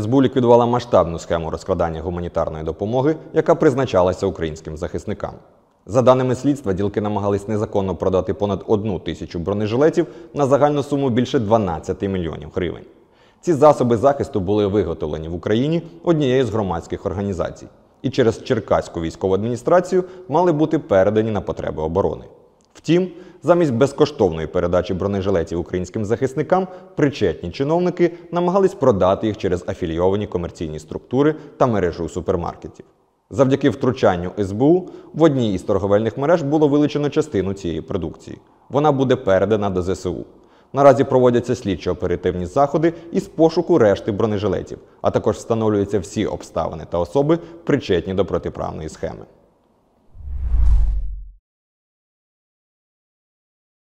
СБУ ліквідувала масштабну схему розкладання гуманітарної допомоги, яка призначалася українським захисникам. За даними слідства, ділки намагались незаконно продати понад одну тисячу бронежилетів на загальну суму більше 12 мільйонів гривень. Ці засоби захисту були виготовлені в Україні однією з громадських організацій і через Черкаську військову адміністрацію мали бути передані на потреби оборони. Втім, замість безкоштовної передачі бронежилетів українським захисникам причетні чиновники намагались продати їх через афілійовані комерційні структури та мережу супермаркетів. Завдяки втручанню СБУ в одній із торговельних мереж було вилучено частину цієї продукції. Вона буде передана до ЗСУ. Наразі проводяться слідчо-оперативні заходи із пошуку решти бронежилетів, а також встановлюються всі обставини та особи, причетні до протиправної схеми.